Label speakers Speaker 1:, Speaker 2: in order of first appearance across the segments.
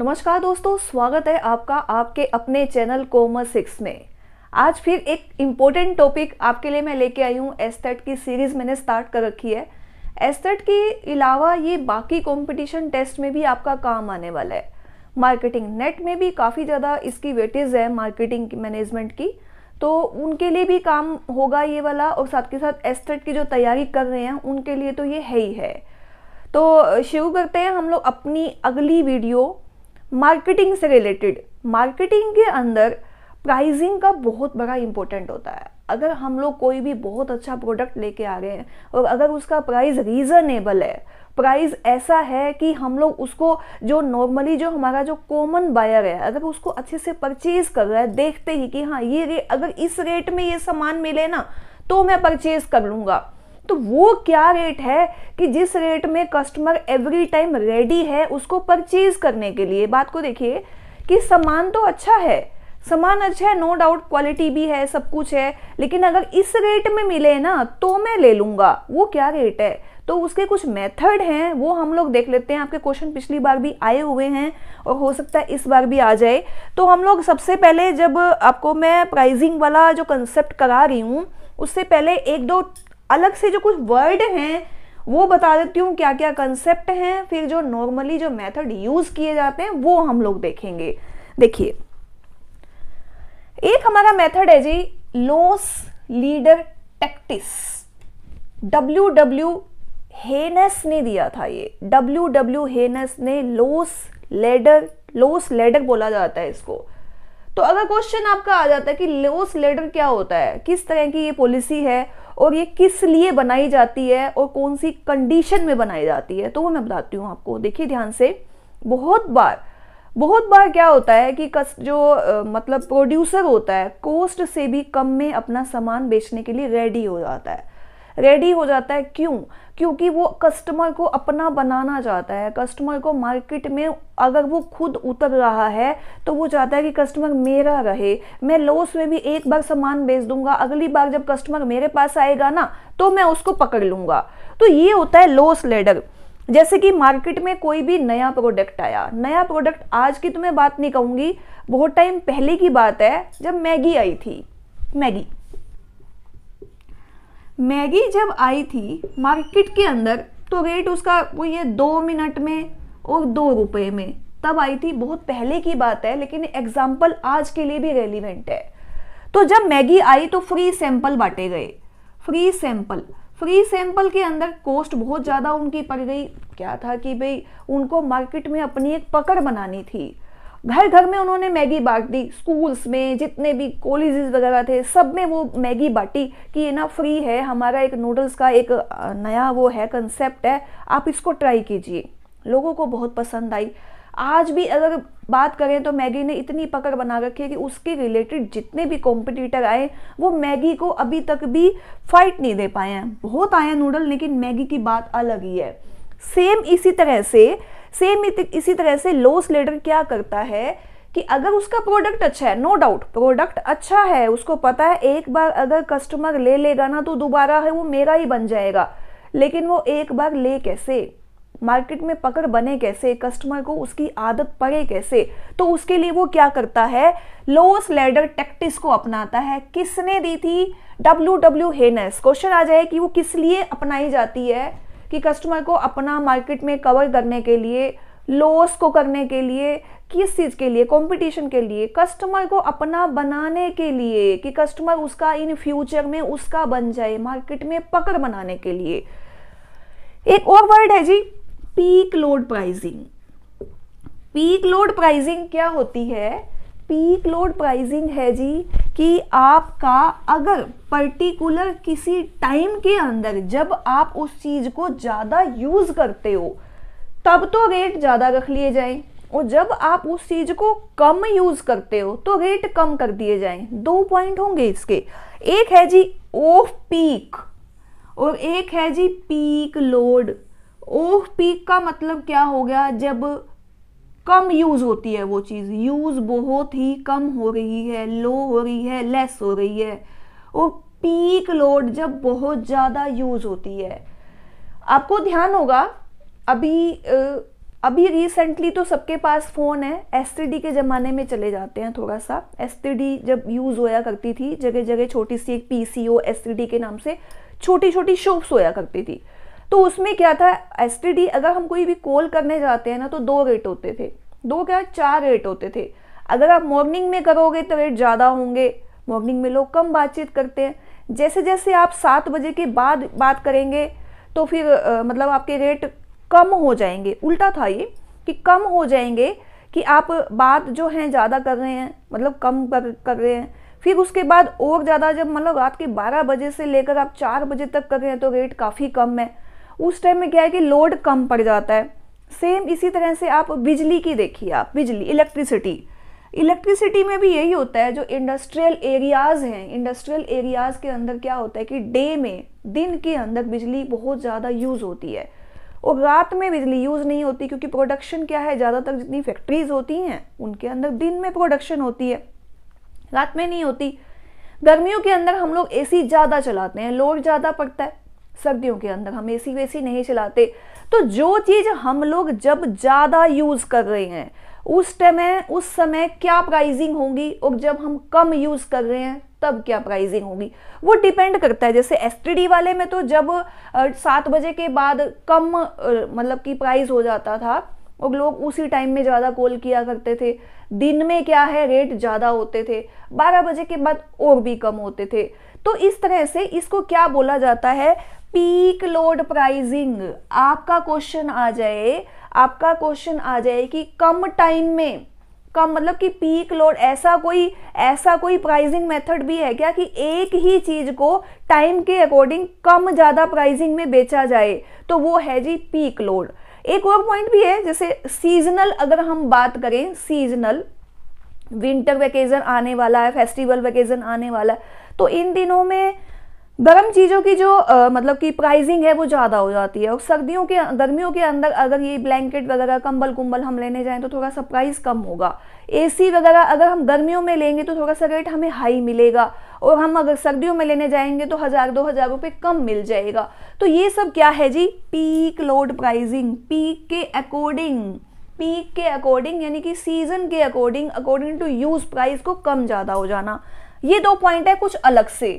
Speaker 1: नमस्कार दोस्तों स्वागत है आपका आपके अपने चैनल कोमर सिक्स में आज फिर एक इम्पोर्टेंट टॉपिक आपके लिए मैं लेके आई हूँ एस्थेट की सीरीज़ मैंने स्टार्ट कर रखी है एस्थेट के अलावा ये बाकी कंपटीशन टेस्ट में भी आपका काम आने वाला है मार्केटिंग नेट में भी काफ़ी ज़्यादा इसकी वेटेज है मार्केटिंग मैनेजमेंट की तो उनके लिए भी काम होगा ये वाला और साथ के साथ एस्थेट की जो तैयारी कर रहे हैं उनके लिए तो ये है ही है तो शुरू करते हैं हम लोग अपनी अगली वीडियो मार्केटिंग से रिलेटेड मार्केटिंग के अंदर प्राइसिंग का बहुत बड़ा इम्पोर्टेंट होता है अगर हम लोग कोई भी बहुत अच्छा प्रोडक्ट लेके आ रहे हैं और अगर उसका प्राइस रीज़नेबल है प्राइस ऐसा है कि हम लोग उसको जो नॉर्मली जो हमारा जो कॉमन बायर है अगर उसको अच्छे से परचेज कर रहा है देखते ही कि हाँ ये रे, अगर इस रेट में ये सामान मिले ना तो मैं परचेज कर लूँगा तो वो क्या रेट है कि जिस रेट में कस्टमर एवरी टाइम रेडी है उसको परचेज करने के लिए बात को देखिए कि सामान तो अच्छा है सामान अच्छा है नो डाउट क्वालिटी भी है सब कुछ है लेकिन अगर इस रेट में मिले ना तो मैं ले लूंगा वो क्या रेट है तो उसके कुछ मेथड हैं वो हम लोग देख लेते हैं आपके क्वेश्चन पिछली बार भी आए हुए हैं और हो सकता है इस बार भी आ जाए तो हम लोग सबसे पहले जब आपको मैं प्राइजिंग वाला जो कंसेप्ट करा रही हूँ उससे पहले एक दो अलग से जो कुछ वर्ड हैं वो बता देती हूँ क्या क्या कंसेप्ट हैं फिर जो नॉर्मली जो मेथड यूज किए जाते हैं वो हम लोग देखेंगे देखिए एक हमारा मेथड है जी loss leader tactics W W Haynes ने दिया था ये डब्ल्यू डब्ल्यू हेनस ने लोस लेडर लोस लेडर बोला जाता है इसको तो अगर क्वेश्चन आपका आ जाता है कि लोस लेडर क्या होता है किस तरह की ये पॉलिसी है और ये किस लिए बनाई जाती है और कौन सी कंडीशन में बनाई जाती है तो वो मैं बताती हूँ आपको देखिए ध्यान से बहुत बार बहुत बार क्या होता है कि कस जो आ, मतलब प्रोड्यूसर होता है कोस्ट से भी कम में अपना सामान बेचने के लिए रेडी हो जाता है रेडी हो जाता है क्यों क्योंकि वो कस्टमर को अपना बनाना चाहता है कस्टमर को मार्केट में अगर वो खुद उतर रहा है तो वो चाहता है कि कस्टमर मेरा रहे मैं लॉस में भी एक बार सामान बेच दूंगा अगली बार जब कस्टमर मेरे पास आएगा ना तो मैं उसको पकड़ लूंगा तो ये होता है लॉस लेडर जैसे कि मार्केट में कोई भी नया प्रोडक्ट आया नया प्रोडक्ट आज की तो मैं बात नहीं कहूँगी बहुत टाइम पहले की बात है जब मैगी आई थी मैगी मैगी जब आई थी मार्केट के अंदर तो रेट उसका वो ये दो मिनट में और दो रुपए में तब आई थी बहुत पहले की बात है लेकिन एग्जाम्पल आज के लिए भी रेलिवेंट है तो जब मैगी आई तो फ्री सैंपल बांटे गए फ्री सैंपल फ्री सैंपल के अंदर कॉस्ट बहुत ज़्यादा उनकी पड़ गई क्या था कि भाई उनको मार्केट में अपनी एक पकड़ बनानी थी घर घर में उन्होंने मैगी बांट दी स्कूल्स में जितने भी कॉलेजेस वगैरह थे सब में वो मैगी बांटी कि ये ना फ्री है हमारा एक नूडल्स का एक नया वो है कंसेप्ट है आप इसको ट्राई कीजिए लोगों को बहुत पसंद आई आज भी अगर बात करें तो मैगी ने इतनी पकड़ बना रखी है कि उसके रिलेटेड जितने भी कॉम्पिटिटर आए वो मैगी को अभी तक भी फाइट नहीं दे पाए हैं बहुत आए नूडल लेकिन मैगी की बात अलग ही है सेम इसी तरह से सेम इसी तरह से लो स्लेडर क्या करता है कि अगर उसका प्रोडक्ट अच्छा है नो डाउट प्रोडक्ट अच्छा है उसको पता है एक बार अगर कस्टमर ले लेगा ना तो दोबारा है वो मेरा ही बन जाएगा लेकिन वो एक बार ले कैसे मार्केट में पकड़ बने कैसे कस्टमर को उसकी आदत पड़े कैसे तो उसके लिए वो क्या करता है लोअस लेडर टैक्टिस को अपनाता है किसने दी थी डब्ल्यू डब्ल्यू हेनस क्वेश्चन आ जाए कि वो किस लिए अपनाई जाती है कि कस्टमर को अपना मार्केट में कवर करने के लिए लॉस को करने के लिए किस चीज़ के लिए कंपटीशन के लिए कस्टमर को अपना बनाने के लिए कि कस्टमर उसका इन फ्यूचर में उसका बन जाए मार्केट में पकड़ बनाने के लिए एक और वर्ड है जी peak load pricing peak load pricing क्या होती है पीक लोड प्राइसिंग है जी कि आपका अगर पर्टिकुलर किसी टाइम के अंदर जब आप उस चीज़ को ज़्यादा यूज़ करते हो तब तो रेट ज़्यादा रख लिए जाए और जब आप उस चीज़ को कम यूज़ करते हो तो रेट कम कर दिए जाए दो पॉइंट होंगे इसके एक है जी ऑफ पीक और एक है जी पीक लोड ऑफ पीक का मतलब क्या हो गया जब कम यूज होती है वो चीज़ यूज बहुत ही कम हो रही है लो हो रही है लेस हो रही है और पीक लोड जब बहुत ज़्यादा यूज होती है आपको ध्यान होगा अभी अभी रिसेंटली तो सबके पास फ़ोन है एस के ज़माने में चले जाते हैं थोड़ा सा एस जब यूज़ होया करती थी जगह जगह छोटी सी एक पी सी ओ एस के नाम से छोटी छोटी शॉप्स होया करती थी तो उसमें क्या था एस अगर हम कोई भी कॉल करने जाते हैं ना तो दो रेट होते थे दो क्या चार रेट होते थे अगर आप मॉर्निंग में करोगे तो रेट ज़्यादा होंगे मॉर्निंग में लोग कम बातचीत करते हैं जैसे जैसे आप सात बजे के बाद बात करेंगे तो फिर आ, मतलब आपके रेट कम हो जाएंगे उल्टा था ये कि कम हो जाएंगे कि आप बात जो है ज़्यादा कर रहे हैं मतलब कम कर, कर रहे हैं फिर उसके बाद और ज़्यादा जब मतलब रात के 12 बजे से लेकर आप 4 बजे तक कर रहे हैं तो रेट काफ़ी कम है उस टाइम में क्या है कि लोड कम पड़ जाता है सेम इसी तरह से आप बिजली की देखिए आप बिजली इलेक्ट्रिसिटी इलेक्ट्रिसिटी में भी यही होता है जो इंडस्ट्रियल एरियाज़ हैं इंडस्ट्रियल एरियाज़ के अंदर क्या होता है कि डे में दिन के अंदर बिजली बहुत ज़्यादा यूज़ होती है और रात में बिजली यूज़ नहीं होती क्योंकि प्रोडक्शन क्या है ज़्यादातर जितनी फैक्ट्रीज होती हैं उनके अंदर दिन में प्रोडक्शन होती है रात में नहीं होती गर्मियों के अंदर हम लोग ए ज़्यादा चलाते हैं लोड ज़्यादा पड़ता है सर्दियों के अंदर हम एसी वेसी नहीं चलाते तो जो चीज़ हम लोग जब ज़्यादा यूज़ कर रहे हैं उस टाइम उस समय क्या प्राइजिंग होगी और जब हम कम यूज़ कर रहे हैं तब क्या प्राइजिंग होगी वो डिपेंड करता है जैसे एस वाले में तो जब सात बजे के बाद कम मतलब कि प्राइस हो जाता था और लोग उसी टाइम में ज़्यादा कॉल किया करते थे दिन में क्या है रेट ज़्यादा होते थे 12 बजे के बाद और भी कम होते थे तो इस तरह से इसको क्या बोला जाता है पीक लोड प्राइजिंग आपका क्वेश्चन आ जाए आपका क्वेश्चन आ जाए कि कम टाइम में कम मतलब कि पीक लोड ऐसा कोई ऐसा कोई प्राइजिंग मेथड भी है क्या कि एक ही चीज को टाइम के अकॉर्डिंग कम ज़्यादा प्राइजिंग में बेचा जाए तो वो है जी पीक लोड एक और पॉइंट भी है जैसे सीजनल अगर हम बात करें सीजनल विंटर वेकेजन आने वाला है फेस्टिवल वेकेजन आने वाला है तो इन दिनों में गर्म चीज़ों की जो आ, मतलब कि प्राइसिंग है वो ज़्यादा हो जाती है और सर्दियों के गर्मियों के अंदर अगर ये ब्लैंकेट वगैरह कंबल कुंबल हम लेने जाएं तो थोड़ा सा प्राइस कम होगा एसी वगैरह अगर हम गर्मियों में लेंगे तो थोड़ा सा रेट हमें हाई मिलेगा और हम अगर सर्दियों में लेने जाएंगे तो हज़ार दो हज़ार रुपये कम मिल जाएगा तो ये सब क्या है जी पीक लोड प्राइजिंग पीक के अकॉर्डिंग पीक के अकॉर्डिंग यानी कि सीजन के according according to use price को कम ज़्यादा हो जाना ये दो पॉइंट है कुछ अलग से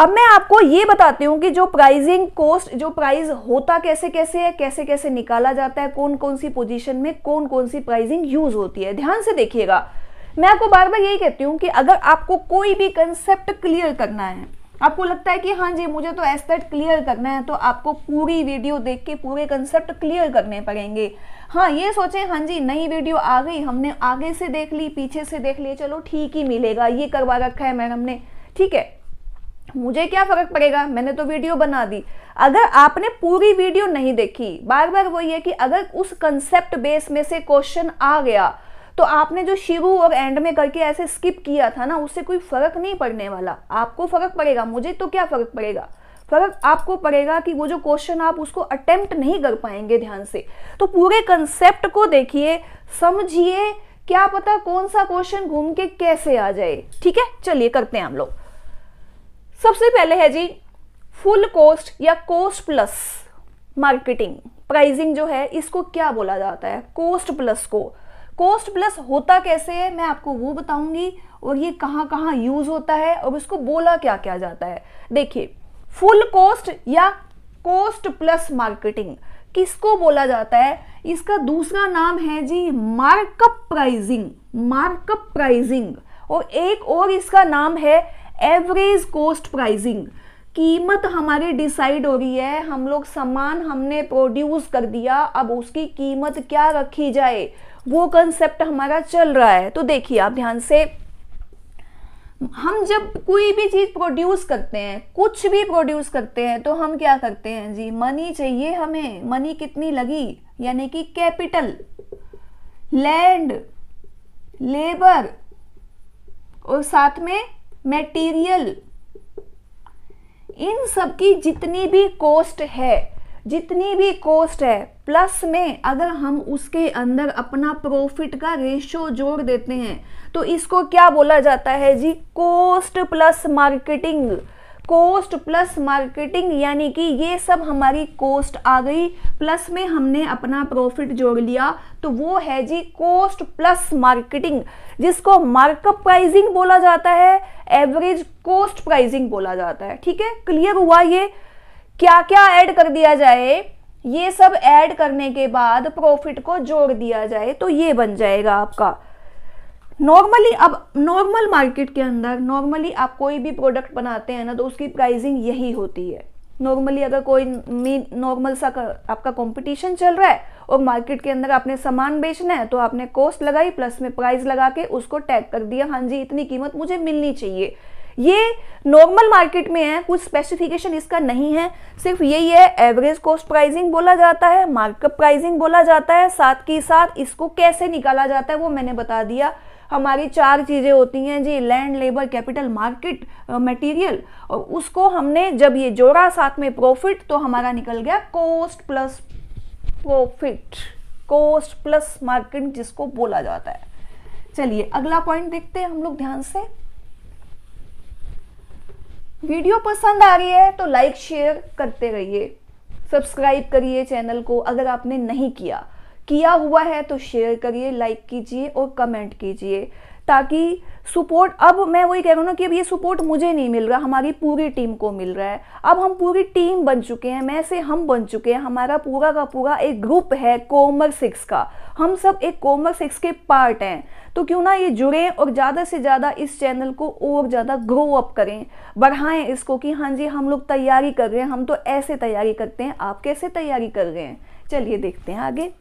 Speaker 1: अब मैं आपको ये बताती हूँ कि जो प्राइजिंग कॉस्ट जो प्राइस होता कैसे कैसे है कैसे कैसे निकाला जाता है कौन कौन सी पोजीशन में कौन कौन सी प्राइजिंग यूज होती है ध्यान से देखिएगा मैं आपको बार बार यही कहती हूँ कि अगर आपको कोई भी कंसेप्ट क्लियर करना है आपको लगता है कि हाँ जी मुझे तो एस्थेट क्लियर करना है तो आपको पूरी वीडियो देख के पूरे कंसेप्ट क्लियर करने पड़ेंगे हाँ ये सोचें हाँ जी नई वीडियो आ गई हमने आगे से देख ली पीछे से देख लिया चलो ठीक ही मिलेगा ये करवा रखा है मैडम ने ठीक है मुझे क्या फर्क पड़ेगा मैंने तो वीडियो बना दी अगर आपने पूरी वीडियो नहीं देखी बार बार वो ये कि अगर उस कंसेप्ट बेस में से क्वेश्चन आ गया तो आपने जो शुरू और एंड में करके ऐसे स्किप किया था ना उससे कोई फर्क नहीं पड़ने वाला आपको फर्क पड़ेगा मुझे तो क्या फर्क पड़ेगा फर्क आपको पड़ेगा कि वो जो क्वेश्चन आप उसको अटेम्प्ट नहीं कर पाएंगे ध्यान से तो पूरे कंसेप्ट को देखिए समझिए क्या पता कौन सा क्वेश्चन घूम के कैसे आ जाए ठीक है चलिए करते हैं हम लोग सबसे पहले है जी फुल कोस्ट या कोस्ट प्लस मार्केटिंग प्राइसिंग जो है इसको क्या बोला जाता है कोस्ट प्लस को कोस्ट प्लस होता कैसे है मैं आपको वो बताऊंगी और ये कहां कहां यूज होता है और इसको बोला क्या क्या जाता है देखिए फुल कोस्ट या कोस्ट प्लस मार्केटिंग किसको बोला जाता है इसका दूसरा नाम है जी मार्कअप प्राइजिंग मार्कअप प्राइजिंग और एक और इसका नाम है एवरेज कॉस्ट प्राइसिंग कीमत हमारी डिसाइड हो रही है हम लोग सामान हमने प्रोड्यूस कर दिया अब उसकी कीमत क्या रखी जाए वो कंसेप्ट हमारा चल रहा है तो देखिए आप ध्यान से हम जब कोई भी चीज़ प्रोड्यूस करते हैं कुछ भी प्रोड्यूस करते हैं तो हम क्या करते हैं जी मनी चाहिए हमें मनी कितनी लगी यानी कि कैपिटल लैंड लेबर और साथ में मटेरियल इन सब की जितनी भी कॉस्ट है जितनी भी कॉस्ट है प्लस में अगर हम उसके अंदर अपना प्रॉफिट का रेशो जोड़ देते हैं तो इसको क्या बोला जाता है जी cost plus marketing cost plus marketing यानी कि ये सब हमारी कोस्ट आ गई प्लस में हमने अपना प्रॉफिट जोड़ लिया तो वो है जी कोस्ट प्लस मार्केटिंग जिसको मार्कअप प्राइसिंग बोला जाता है एवरेज कोस्ट प्राइसिंग बोला जाता है ठीक है क्लियर हुआ ये क्या क्या ऐड कर दिया जाए ये सब ऐड करने के बाद प्रॉफिट को जोड़ दिया जाए तो ये बन जाएगा आपका नॉर्मली अब नॉर्मल मार्केट के अंदर नॉर्मली आप कोई भी प्रोडक्ट बनाते हैं ना तो उसकी प्राइसिंग यही होती है नॉर्मली अगर कोई मेन नॉर्मल सा कर, आपका कंपटीशन चल रहा है और मार्केट के अंदर आपने सामान बेचना है तो आपने कॉस्ट लगाई प्लस में प्राइस लगा के उसको टैग कर दिया हाँ जी इतनी कीमत मुझे मिलनी चाहिए ये नॉर्मल मार्केट में है कुछ स्पेसिफिकेशन इसका नहीं है सिर्फ यही है एवरेज कॉस्ट प्राइसिंग बोला जाता है मार्कअप प्राइसिंग बोला जाता है साथ के साथ इसको कैसे निकाला जाता है वो मैंने बता दिया हमारी चार चीज़ें होती हैं जी land labour capital market material और उसको हमने जब ये जोड़ा साथ में प्रॉफिट तो हमारा निकल गया cost plus profit cost plus market जिसको बोला जाता है चलिए अगला पॉइंट देखते हैं हम लोग ध्यान से वीडियो पसंद आ रही है तो लाइक शेयर करते रहिए सब्सक्राइब करिए चैनल को अगर आपने नहीं किया किया हुआ है तो शेयर करिए लाइक कीजिए और कमेंट कीजिए ताकि सपोर्ट अब मैं वही कह रहा हूँ ना कि अब ये सपोर्ट मुझे नहीं मिल रहा हमारी पूरी टीम को मिल रहा है अब हम पूरी टीम बन चुके हैं मैं से हम बन चुके हैं हमारा पूरा का पूरा एक ग्रुप है कोमर सिक्स का हम सब एक कोमर सिक्स के पार्ट हैं तो क्यों ना ये जुड़ें और ज़्यादा से ज़्यादा इस चैनल को और ज़्यादा ग्रो अप करें बढ़ाएं इसको कि हाँ जी हम लोग तैयारी कर रहे हैं हम तो ऐसे तैयारी करते हैं आप कैसे तैयारी कर रहे हैं चलिए देखते हैं आगे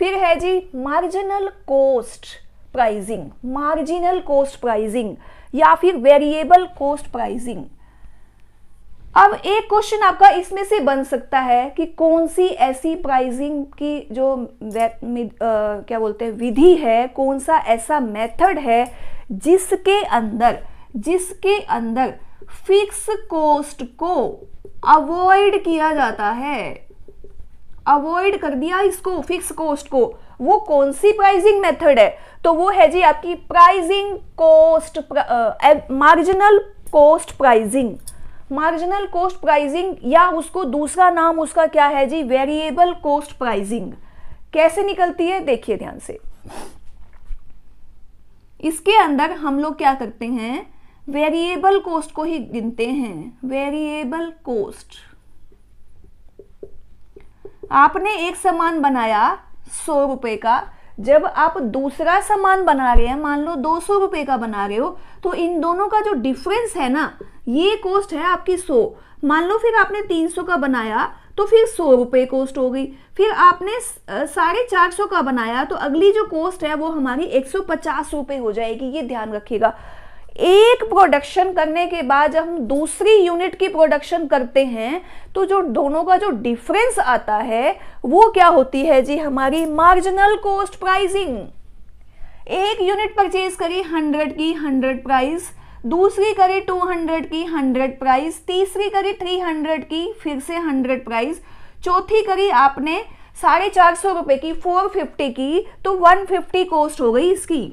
Speaker 1: फिर है जी marginal cost pricing marginal cost pricing या फिर वेरिएबल कोस्ट प्राइजिंग अब एक क्वेश्चन आपका इसमें से बन सकता है कि कौन सी ऐसी प्राइजिंग की जो आ, क्या बोलते हैं विधि है कौन सा ऐसा मेथड है जिसके अंदर जिसके अंदर फिक्स कोस्ट को अवॉइड किया जाता है अवॉइड कर दिया इसको फिक्स कॉस्ट को वो कौन सी प्राइसिंग मेथड है तो वो है जी आपकी pricing cost marginal cost pricing marginal cost pricing या उसको दूसरा नाम उसका क्या है जी वेरिएबल कॉस्ट प्राइसिंग कैसे निकलती है देखिए ध्यान से इसके अंदर हम लोग क्या करते हैं वेरिएबल कॉस्ट को ही गिनते हैं वेरिएबल कॉस्ट आपने एक सामान बनाया सौ रुपये का जब आप दूसरा सामान बना रहे हैं मान लो दो सौ रुपये का बना रहे हो तो इन दोनों का जो डिफरेंस है ना ये कॉस्ट है आपकी सौ मान लो फिर आपने तीन सौ का बनाया तो फिर सौ रुपये कॉस्ट हो गई फिर आपने साढ़े चार सौ का बनाया तो अगली जो कॉस्ट है वो हमारी एक सौ पचास रुपये हो जाएगी ये ध्यान रखिएगा एक प्रोडक्शन करने के बाद जब हम दूसरी यूनिट की प्रोडक्शन करते हैं तो जो दोनों का जो डिफरेंस आता है वो क्या होती है जी हमारी मार्जिनल कॉस्ट प्राइसिंग एक यूनिट परचेज करी हंड्रेड की हंड्रेड प्राइस दूसरी करी टू हंड्रेड की हंड्रेड प्राइस तीसरी करी थ्री हंड्रेड की फिर से हंड्रेड प्राइस चौथी करी आपने साढ़े चार सौ रुपए की फोर फिफ्टी की तो वन फिफ्टी कॉस्ट हो गई इसकी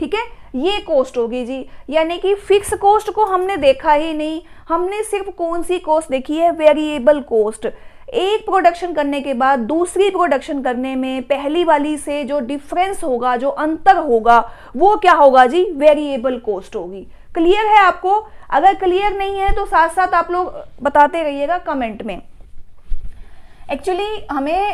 Speaker 1: ठीक है ये कॉस्ट होगी जी यानी कि फिक्स कॉस्ट को हमने देखा ही नहीं हमने सिर्फ कौन सी कॉस्ट देखी है वेरिएबल कॉस्ट एक प्रोडक्शन करने के बाद दूसरी प्रोडक्शन करने में पहली वाली से जो डिफरेंस होगा जो अंतर होगा वो क्या होगा जी वेरिएबल कॉस्ट होगी क्लियर है आपको अगर क्लियर नहीं है तो साथ साथ आप लोग बताते रहिएगा कमेंट में एक्चुअली हमें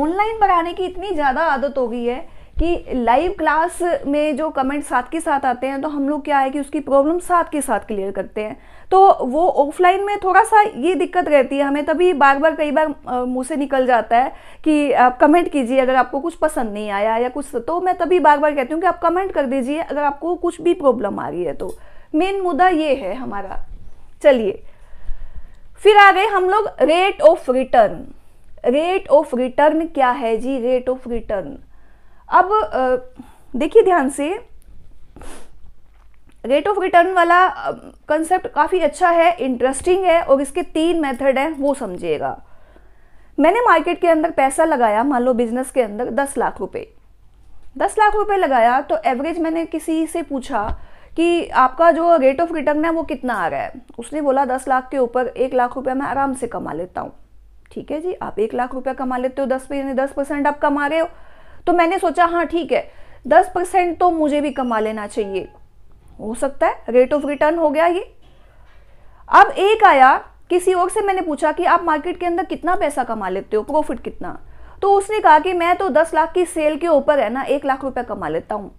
Speaker 1: ऑनलाइन बनाने की इतनी ज़्यादा आदत हो गई है कि लाइव क्लास में जो कमेंट साथ के साथ आते हैं तो हम लोग क्या है कि उसकी प्रॉब्लम साथ के साथ क्लियर करते हैं तो वो ऑफलाइन में थोड़ा सा ये दिक्कत रहती है हमें तभी बार बार कई बार मुँह से निकल जाता है कि आप कमेंट कीजिए अगर आपको कुछ पसंद नहीं आया या कुछ तो मैं तभी बार बार कहती हूँ कि आप कमेंट कर दीजिए अगर आपको कुछ भी प्रॉब्लम आ रही है तो मेन मुद्दा ये है हमारा चलिए फिर आ गए हम लोग rate of return rate of return क्या है जी रेट ऑफ रिटर्न अब देखिए ध्यान से रेट ऑफ रिटर्न वाला कंसेप्ट काफ़ी अच्छा है इंटरेस्टिंग है और इसके तीन मेथड हैं वो समझिएगा मैंने मार्केट के अंदर पैसा लगाया मान लो बिजनेस के अंदर दस लाख रुपए दस लाख रुपए लगाया तो एवरेज मैंने किसी से पूछा कि आपका जो रेट ऑफ रिटर्न है वो कितना आ रहा है उसने बोला दस लाख के ऊपर एक लाख रुपया मैं आराम से कमा लेता हूँ ठीक है जी आप एक लाख रुपया कमा लेते हो दस पे यानी दस परसेंट आप कमा रहे हो तो मैंने सोचा हाँ ठीक है दस परसेंट तो मुझे भी कमा लेना चाहिए हो सकता है रेट ऑफ रिटर्न हो गया ये अब एक आया किसी और से मैंने पूछा कि आप मार्केट के अंदर कितना पैसा कमा लेते हो प्रॉफिट कितना तो उसने कहा कि मैं तो दस लाख की सेल के ऊपर है ना एक लाख रुपया कमा लेता हूँ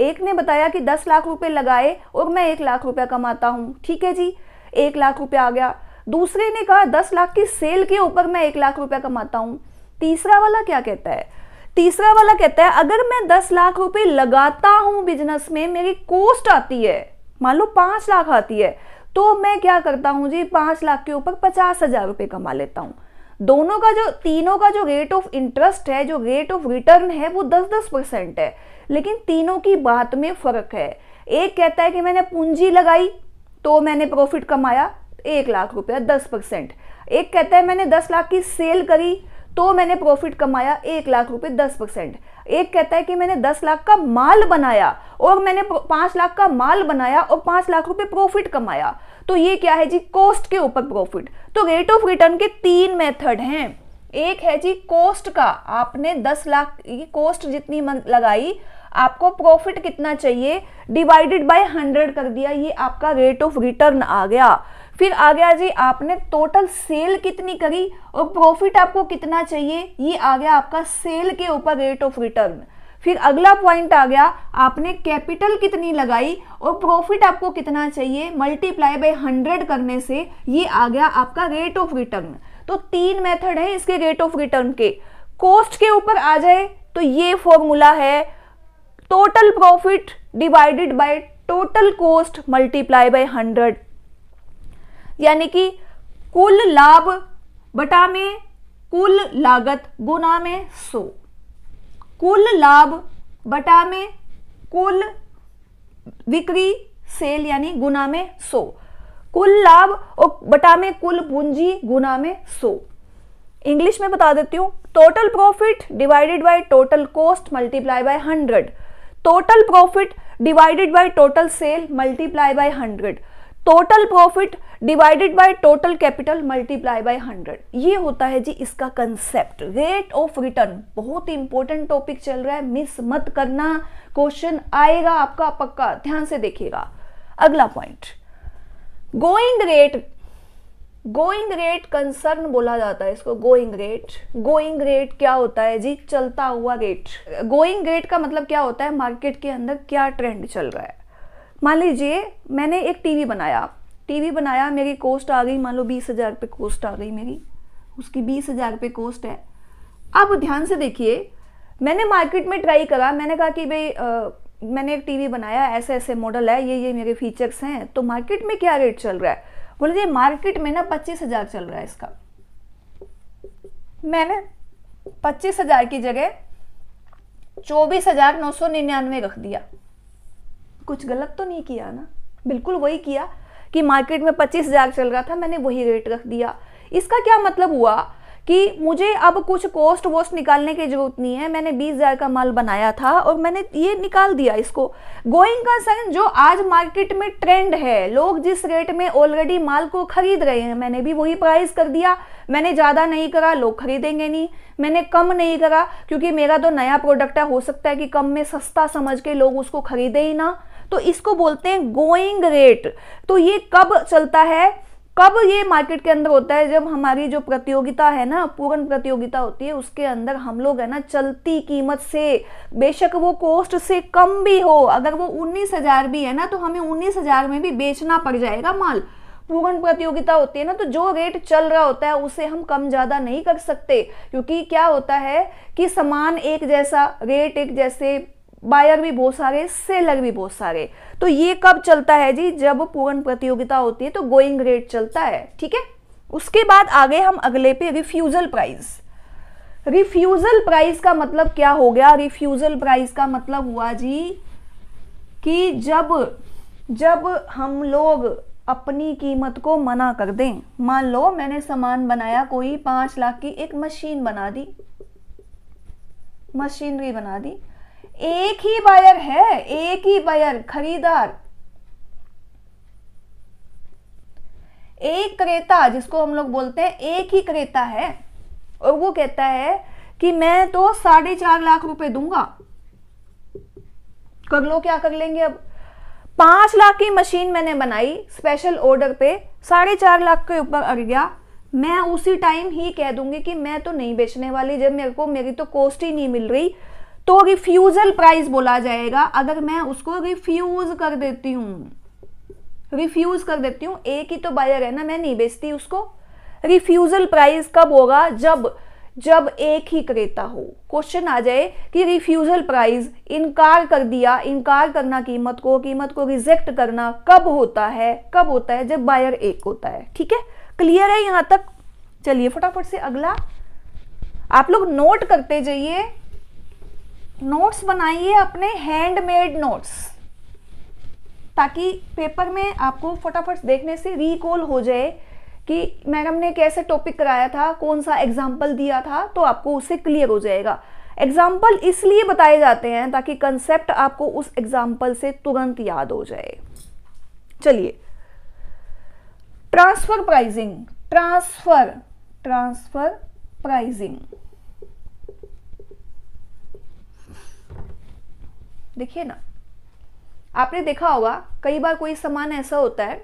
Speaker 1: एक ने बताया कि दस लाख रुपए लगाए और मैं एक लाख रुपया कमाता हूं ठीक है जी एक लाख रुपया आ गया दूसरे ने कहा दस लाख की सेल के ऊपर मैं एक लाख रुपया कमाता हूं तीसरा वाला क्या कहता है तीसरा वाला कहता है अगर मैं दस लाख रुपए लगाता हूं बिजनेस में मेरी कोस्ट आती है मान लो पांच लाख आती है तो मैं क्या करता हूं जी पांच लाख के ऊपर पचास हजार रुपए कमा लेता हूं दोनों का जो तीनों का जो रेट ऑफ इंटरेस्ट है जो रेट ऑफ रिटर्न है वो दस दस परसेंट है लेकिन तीनों की बात में फर्क है एक कहता है कि मैंने पूंजी लगाई तो मैंने प्रॉफिट कमाया एक लाख रुपया दस परसेंट एक कहता है मैंने दस लाख की सेल करी तो मैंने प्रॉफिट कमाया एक लाख रुपए दस परसेंट एक कहता है कि मैंने दस लाख का माल बनाया और मैंने पांच लाख का माल बनाया और पांच लाख रुपए प्रॉफिट कमाया तो ये क्या है जी कॉस्ट के ऊपर प्रॉफिट तो रेट ऑफ रिटर्न के तीन मेथड हैं एक है जी कॉस्ट का आपने दस लाख की कॉस्ट जितनी लगाई आपको प्रॉफिट कितना चाहिए डिवाइडेड बाय हंड्रेड कर दिया ये आपका रेट ऑफ रिटर्न आ गया फिर आ गया जी आपने टोटल सेल कितनी करी और प्रॉफिट आपको कितना चाहिए ये आ गया आपका सेल के ऊपर रेट ऑफ रिटर्न फिर अगला पॉइंट आ गया आपने कैपिटल कितनी लगाई और प्रॉफिट आपको कितना चाहिए मल्टीप्लाई बाय हंड्रेड करने से ये आ गया आपका रेट ऑफ रिटर्न तो तीन मेथड है इसके रेट ऑफ रिटर्न के कॉस्ट के ऊपर आ जाए तो ये फॉर्मूला है total profit divided by total cost multiply by hundred यानी कि कुल लाभ बटा में कुल लागत गुना में सो कुल लाभ बटा में कुल बिक्री सेल यानी गुना में सो कुल लाभ और बटा में कुल पूंजी गुना में सो इंग्लिश में बता देती हूं total profit divided by total cost multiply by hundred total profit divided by total sale multiply by hundred total profit divided by total capital multiply by hundred ये होता है जी इसका कंसेप्ट रेट ऑफ रिटर्न बहुत ही important topic चल रहा है miss मत करना क्वेश्चन आएगा आपका पक्का ध्यान से देखिएगा अगला point going rate going rate concern बोला जाता है इसको गोइंग रेट गोइंग रेट क्या होता है जी चलता हुआ रेट गोइंग रेट का मतलब क्या होता है मार्केट के अंदर क्या ट्रेंड चल रहा है मान लीजिए मैंने एक टीवी बनाया टीवी बनाया मेरी कॉस्ट आ गई मान लो बीस हज़ार रुपये कोस्ट आ गई मेरी उसकी बीस हज़ार रुपये कॉस्ट है आप ध्यान से देखिए मैंने मार्केट में ट्राई करा मैंने कहा कि भाई मैंने एक टीवी बनाया ऐसे ऐसे मॉडल है ये ये मेरे फीचर्स हैं तो मार्केट में क्या रेट चल रहा है बोले जी मार्केट में ना पच्चीस हज़ार चल रहा है इसका मैंने पच्चीस हज़ार की जगह चौबीस हज़ार नौ सौ निन्यानवे रख दिया कुछ गलत तो नहीं किया ना बिल्कुल वही किया कि मार्केट में पच्चीस हज़ार चल रहा था मैंने वही रेट रख दिया इसका क्या मतलब हुआ कि मुझे अब कुछ कॉस्ट वोस्ट निकालने की जरूरत नहीं है मैंने बीस हज़ार का माल बनाया था और मैंने ये निकाल दिया इसको गोइंग कंसर्न जो आज मार्केट में ट्रेंड है लोग जिस रेट में ऑलरेडी माल को खरीद रहे हैं मैंने भी वही प्राइस कर दिया मैंने ज़्यादा नहीं करा लोग खरीदेंगे नहीं मैंने कम नहीं करा क्योंकि मेरा तो नया प्रोडक्ट है हो सकता है कि कम में सस्ता समझ के लोग उसको खरीदे ही ना तो इसको बोलते हैं गोइंग रेट तो ये कब चलता है कब ये मार्केट के अंदर होता है जब हमारी जो प्रतियोगिता है ना पूर्ण प्रतियोगिता होती है उसके अंदर हम लोग है ना चलती कीमत से बेशक वो कॉस्ट से कम भी हो अगर वो उन्नीस हजार भी है ना तो हमें उन्नीस हजार में भी बेचना पड़ जाएगा माल पूर्ण प्रतियोगिता होती है ना तो जो रेट चल रहा होता है उसे हम कम ज़्यादा नहीं कर सकते क्योंकि क्या होता है कि सामान एक जैसा रेट एक जैसे बायर भी बहुत सारे सेलर भी बहुत सारे तो ये कब चलता है जी जब पूर्ण प्रतियोगिता होती है तो गोइंग रेट चलता है ठीक है उसके बाद आगे हम अगले पे रिफ्यूजल प्राइस रिफ्यूजल प्राइस का मतलब क्या हो गया रिफ्यूजल प्राइस का मतलब हुआ जी कि जब जब हम लोग अपनी कीमत को मना कर दें मान लो मैंने सामान बनाया कोई पांच लाख की एक मशीन बना दी मशीनरी बना दी एक ही बायर है एक ही बायर खरीदार एक क्रेता जिसको हम लोग बोलते हैं एक ही क्रेता है और वो कहता है कि मैं तो साढ़े चार लाख रुपए दूंगा कर तो लो क्या कर लेंगे अब पांच लाख की मशीन मैंने बनाई स्पेशल ऑर्डर पे साढ़े चार लाख के ऊपर अड़ गया मैं उसी टाइम ही कह दूंगी कि मैं तो नहीं बेचने वाली जब मेरे को मेरी तो कॉस्ट ही नहीं मिल रही तो रिफ्यूजल प्राइस बोला जाएगा अगर मैं उसको रिफ्यूज कर देती हूं रिफ्यूज कर देती हूं एक ही तो बायर है ना मैं नहीं बेचती उसको रिफ्यूजल प्राइस कब होगा जब जब एक ही क्रेता हो क्वेश्चन आ जाए कि रिफ्यूजल प्राइस इनकार कर दिया इनकार करना कीमत को कीमत को रिजेक्ट करना कब होता है कब होता है जब बायर एक होता है ठीक है क्लियर है यहां तक चलिए फटाफट से अगला आप लोग नोट करते जाइए नोट्स बनाइए अपने हैंडमेड नोट्स ताकि पेपर में आपको फटाफट देखने से रिकॉल हो जाए कि मैडम ने कैसे टॉपिक कराया था कौन सा एग्जाम्पल दिया था तो आपको उससे क्लियर हो जाएगा एग्जाम्पल इसलिए बताए जाते हैं ताकि कंसेप्ट आपको उस एग्जाम्पल से तुरंत याद हो जाए चलिए transfer pricing transfer transfer pricing देखिए ना आपने देखा होगा कई बार कोई सामान ऐसा होता है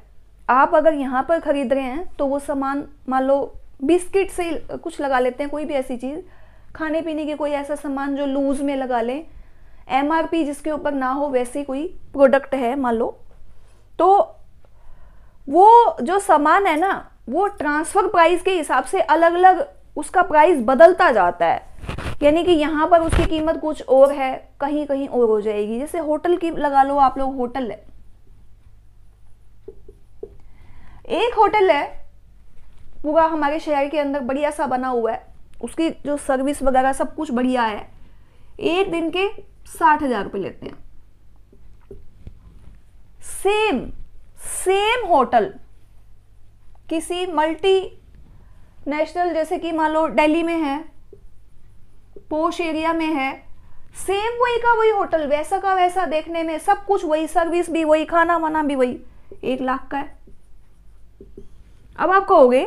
Speaker 1: आप अगर यहाँ पर ख़रीद रहे हैं तो वो सामान मान लो बिस्किट से कुछ लगा लेते हैं कोई भी ऐसी चीज़ खाने पीने के कोई ऐसा सामान जो लूज़ में लगा लें एम जिसके ऊपर ना हो वैसे कोई प्रोडक्ट है मान लो तो वो जो सामान है ना वो ट्रांसफ़र प्राइस के हिसाब से अलग अलग उसका प्राइस बदलता जाता है यानी कि यहाँ पर उसकी कीमत कुछ और है कहीं कहीं और हो जाएगी जैसे होटल की लगा लो आप लोग होटल है एक होटल है पूरा हमारे शहर के अंदर बढ़िया सा बना हुआ है उसकी जो सर्विस वगैरह सब कुछ बढ़िया है एक दिन के साठ हजार रुपये लेते हैं सेम सेम होटल किसी मल्टी नेशनल जैसे कि मान लो दिल्ली में है पोश एरिया में है सेम वही का वही होटल वैसा का वैसा देखने में सब कुछ वही सर्विस भी वही खाना वाना भी वही एक लाख का है अब आप कहोगे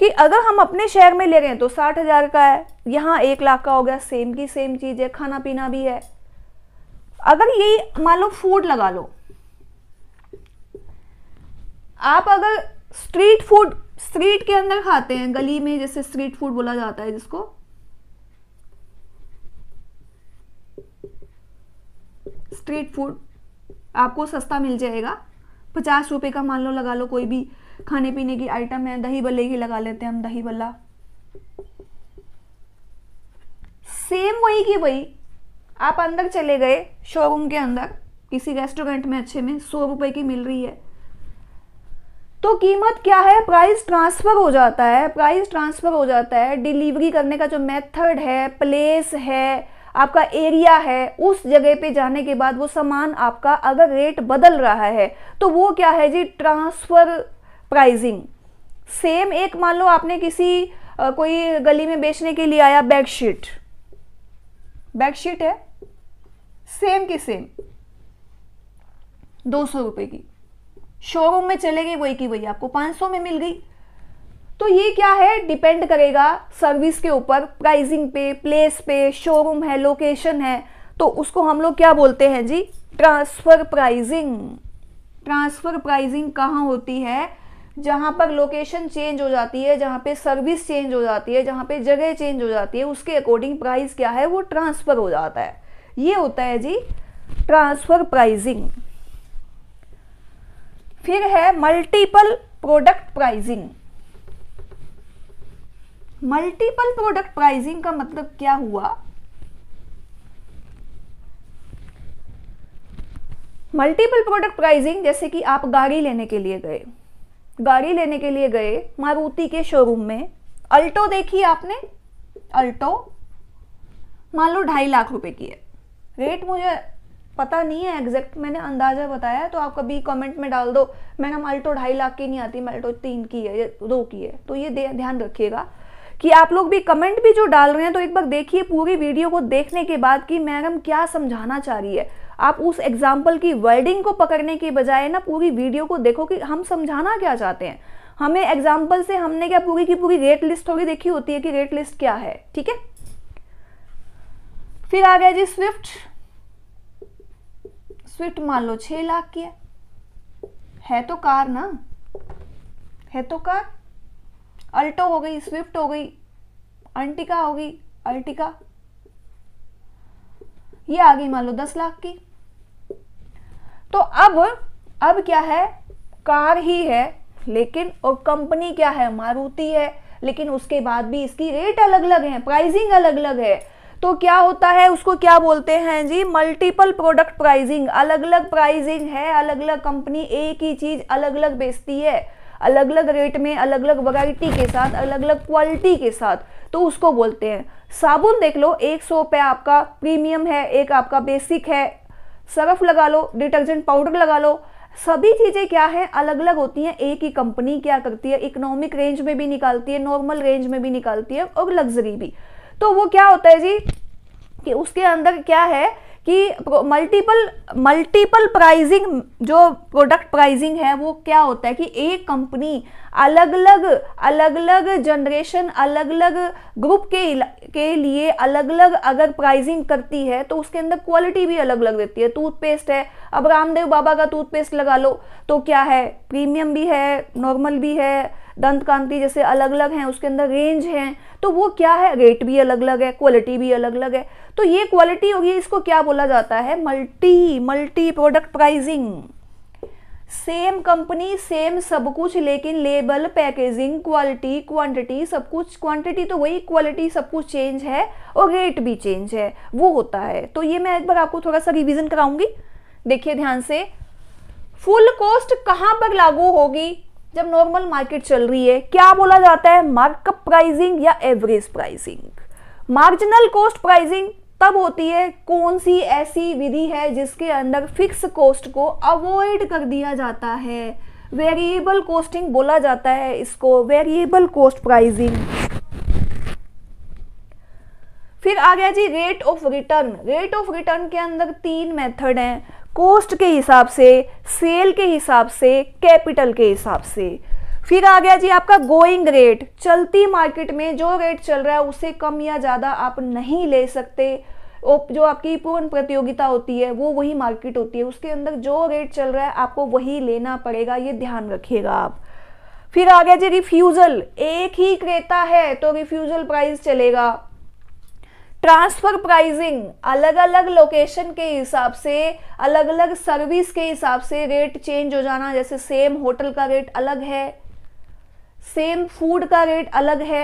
Speaker 1: कि अगर हम अपने शहर में ले रहे हैं तो साठ हजार का है यहां एक लाख का हो गया सेम की सेम चीज़ है खाना पीना भी है अगर यही मान लो फूड लगा लो आप अगर स्ट्रीट फूड स्ट्रीट के अंदर खाते हैं गली में जैसे स्ट्रीट फूड बोला जाता है जिसको स्ट्रीट फूड आपको सस्ता मिल जाएगा पचास रुपये का मान लो लगा लो कोई भी खाने पीने की आइटम है दही बल्ले ही लगा लेते हैं हम दही बल्ला सेम वही की वही आप अंदर चले गए शोरूम के अंदर किसी रेस्टोरेंट में अच्छे में सौ रुपए की मिल रही है तो कीमत क्या है प्राइस ट्रांसफ़र हो जाता है प्राइस ट्रांसफ़र हो जाता है डिलीवरी करने का जो मेथड है प्लेस है आपका एरिया है उस जगह पे जाने के बाद वो सामान आपका अगर रेट बदल रहा है तो वो क्या है जी ट्रांसफ़र प्राइजिंग सेम एक मान लो आपने किसी आ, कोई गली में बेचने के लिए आया बेडशीट बेडशीट है सेम की सेम दो सौ रुपये की शोरूम में चले गई वही की वही आपको पांच सौ में मिल गई तो ये क्या है डिपेंड करेगा सर्विस के ऊपर प्राइसिंग पे प्लेस पे शोरूम है लोकेशन है तो उसको हम लोग क्या बोलते हैं जी ट्रांसफ़र प्राइजिंग ट्रांसफ़र प्राइजिंग कहाँ होती है जहाँ पर लोकेशन चेंज हो जाती है जहाँ पे सर्विस चेंज हो जाती है जहाँ पे जगह चेंज हो जाती है उसके अकॉर्डिंग प्राइस क्या है वो ट्रांसफ़र हो जाता है ये होता है जी ट्रांसफ़र प्राइजिंग फिर है multiple product pricing multiple product pricing का मतलब क्या हुआ मल्टीपल प्रोडक्ट प्राइसिंग जैसे कि आप गाड़ी लेने के लिए गए गाड़ी लेने के लिए गए मारुति के शोरूम में अल्टो देखी आपने अल्टो मान लो ढाई लाख रुपए की है रेट मुझे पता नहीं है एग्जैक्ट मैंने अंदाजा बताया तो आप कभी कमेंट में डाल दो मैडम अल्टो ढाई लाख की नहीं आती मैं अल्टो तीन की है या दो की है तो ये ध्यान रखिएगा कि आप लोग भी कमेंट भी जो डाल रहे हैं तो एक बार देखिए पूरी वीडियो को देखने के बाद कि मैडम क्या समझाना चाह रही है आप उस एग्जाम्पल की वर्डिंग को पकड़ने के बजाय ना पूरी वीडियो को देखो कि हम समझाना क्या चाहते हैं हमें एग्जाम्पल से हमने क्या पूरी की पूरी रेट लिस्ट होगी देखी होती है कि रेट लिस्ट क्या है ठीक है फिर आ गया जी स्विफ्ट स्विफ्ट मान लो छह लाख की है है तो कार ना है तो कार अल्टो हो गई स्विफ्ट हो गई अंटिका हो गई अल्टिका ये आ गई मान लो दस लाख की तो अब अब क्या है कार ही है लेकिन और कंपनी क्या है मारुति है लेकिन उसके बाद भी इसकी रेट अलग अलग है प्राइसिंग अलग अलग है तो क्या होता है उसको क्या बोलते हैं जी मल्टीपल प्रोडक्ट प्राइसिंग अलग अलग प्राइसिंग है अलग अलग कंपनी एक ही चीज अलग अलग बेचती है अलग अलग रेट में अलग अलग वैरायटी के साथ अलग अलग क्वालिटी के साथ तो उसको बोलते हैं साबुन देख लो एक सोप है आपका प्रीमियम है एक आपका बेसिक है सर्फ लगा लो डिटर्जेंट पाउडर लगा लो सभी चीज़ें क्या है अलग अलग होती हैं एक ही कंपनी क्या करती है इकोनॉमिक रेंज में भी निकालती है नॉर्मल रेंज में भी निकालती है और लग्जरी भी तो वो क्या होता है जी कि उसके अंदर क्या है कि मल्टीपल मल्टीपल प्राइजिंग जो प्रोडक्ट प्राइजिंग है वो क्या होता है कि एक कंपनी अलग अलग अलग अलग जनरेशन अलग अलग ग्रुप के के लिए अलग अलग अगर प्राइजिंग करती है तो उसके अंदर क्वालिटी भी अलग अलग देती है टूथपेस्ट है अब रामदेव बाबा का टूथपेस्ट लगा लो तो क्या है प्रीमियम भी है नॉर्मल भी है दंत कांति जैसे अलग अलग हैं उसके अंदर रेंज हैं तो वो क्या है रेट भी अलग अलग है क्वालिटी भी अलग अलग है तो ये क्वालिटी होगी इसको क्या बोला जाता है multi multi product pricing same company same सब कुछ लेकिन लेबल पैकेजिंग क्वालिटी क्वांटिटी सब कुछ क्वांटिटी तो वही क्वालिटी सब कुछ चेंज है और रेट भी चेंज है वो होता है तो ये मैं एक बार आपको थोड़ा सा रिविजन कराऊंगी देखिए ध्यान से फुल कॉस्ट कहां पर लागू होगी जब नॉर्मल मार्केट चल रही है क्या बोला जाता है मार्कअप प्राइसिंग या average pricing marginal cost pricing तब होती है कौन सी ऐसी विधि है जिसके अंदर फिक्स कॉस्ट को अवॉइड कर दिया जाता है वेरिएबल कॉस्टिंग बोला जाता है इसको वेरिएबल कॉस्ट प्राइजिंग फिर आ गया जी rate of return rate of return के अंदर तीन मेथड हैं कॉस्ट के हिसाब से सेल के हिसाब से कैपिटल के हिसाब से फिर आ गया जी आपका गोइंग रेट चलती मार्केट में जो रेट चल रहा है उससे कम या ज़्यादा आप नहीं ले सकते जो आपकी पूर्ण प्रतियोगिता होती है वो वही मार्केट होती है उसके अंदर जो रेट चल रहा है आपको वही लेना पड़ेगा ये ध्यान रखिएगा आप फिर आ गया जी रिफ्यूजल एक ही क्रेता है तो रिफ्यूजल प्राइस चलेगा ट्रांसफर प्राइसिंग अलग अलग लोकेशन के हिसाब से अलग अलग सर्विस के हिसाब से रेट चेंज हो जाना जैसे सेम होटल का रेट अलग है सेम फूड का रेट अलग है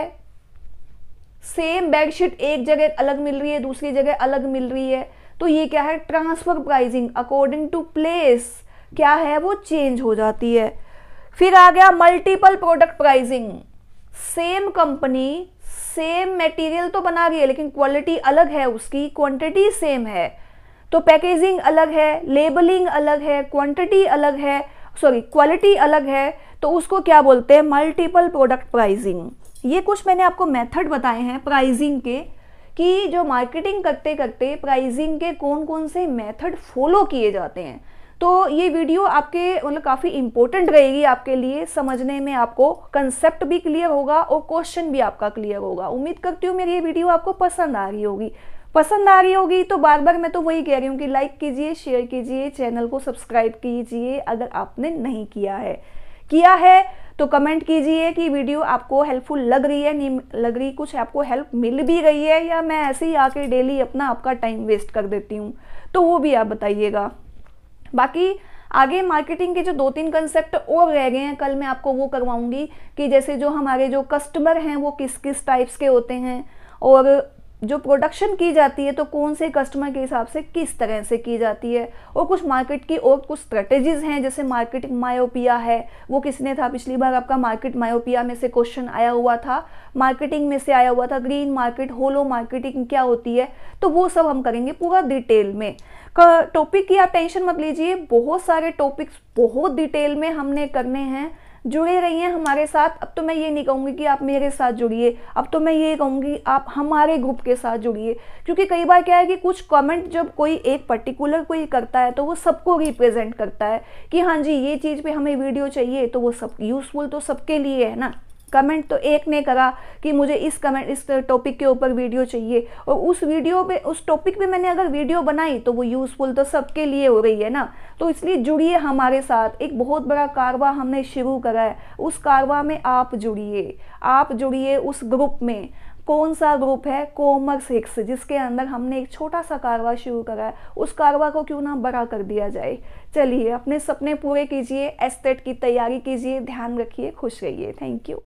Speaker 1: सेम बेडशीट एक जगह अलग मिल रही है दूसरी जगह अलग मिल रही है तो ये क्या है transfer pricing according to place क्या है वो चेंज हो जाती है फिर आ गया multiple product pricing same company same material तो बना रही है लेकिन क्वालिटी अलग है उसकी क्वांटिटी सेम है तो पैकेजिंग अलग है लेबलिंग अलग है क्वांटिटी अलग है सॉरी क्वालिटी अलग है तो उसको क्या बोलते हैं मल्टीपल प्रोडक्ट प्राइजिंग ये कुछ मैंने आपको मेथड बताए हैं प्राइजिंग के कि जो मार्केटिंग करते करते प्राइजिंग के कौन कौन से मेथड फॉलो किए जाते हैं तो ये वीडियो आपके मतलब काफ़ी इम्पोर्टेंट रहेगी आपके लिए समझने में आपको कंसेप्ट भी क्लियर होगा और क्वेश्चन भी आपका क्लियर होगा उम्मीद करती हूँ मेरी ये वीडियो आपको पसंद आ रही होगी पसंद आ रही होगी तो बार बार मैं तो वही कह रही हूँ कि लाइक कीजिए शेयर कीजिए चैनल को सब्सक्राइब कीजिए अगर आपने नहीं किया है किया है तो कमेंट कीजिए कि वीडियो आपको हेल्पफुल लग रही है नहीं लग रही कुछ आपको हेल्प मिल भी गई है या मैं ऐसे ही आके डेली अपना आपका टाइम वेस्ट कर देती हूँ तो वो भी आप बताइएगा बाकी आगे मार्केटिंग के जो दो तीन कंसेप्ट और रह गए हैं कल मैं आपको वो करवाऊंगी कि जैसे जो हमारे जो कस्टमर हैं वो किस किस टाइप्स के होते हैं और जो प्रोडक्शन की जाती है तो कौन से कस्टमर के हिसाब से किस तरह से की जाती है और कुछ मार्केट की और कुछ स्ट्रेटेजीज हैं जैसे मार्केटिंग मायोपिया है वो किसने था पिछली बार आपका मार्केट मायोपिया में से क्वेश्चन आया हुआ था मार्केटिंग में से आया हुआ था ग्रीन मार्केट होलो मार्केटिंग क्या होती है तो वो सब हम करेंगे पूरा डिटेल में टॉपिक की आप टेंशन मत लीजिए बहुत सारे टॉपिक्स बहुत डिटेल में हमने करने हैं जुड़े रहिए हमारे साथ अब तो मैं ये नहीं कहूँगी कि आप मेरे साथ जुड़िए अब तो मैं ये कहूँगी आप हमारे ग्रुप के साथ जुड़िए क्योंकि कई बार क्या है कि कुछ कमेंट जब कोई एक पर्टिकुलर कोई करता है तो वो सबको रिप्रेजेंट करता है कि हाँ जी ये चीज़ पे हमें वीडियो चाहिए तो वो सब यूज़फुल तो सबके लिए है ना कमेंट तो एक ने करा कि मुझे इस कमेंट इस टॉपिक के ऊपर वीडियो चाहिए और उस वीडियो पे उस टॉपिक पे मैंने अगर वीडियो बनाई तो वो यूज़फुल तो सबके लिए हो रही है ना तो इसलिए जुड़िए हमारे साथ एक बहुत बड़ा कारवा हमने शुरू करा है उस कारवा में आप जुड़िए आप जुड़िए उस ग्रुप में कौन सा ग्रुप है कॉमर्स हिक्स जिसके अंदर हमने एक छोटा सा कारवा शुरू करा है उस कारवा को क्यों ना बड़ा कर दिया जाए चलिए अपने सपने पूरे कीजिए एस्टेट की तैयारी कीजिए ध्यान रखिए खुश रहिए थैंक यू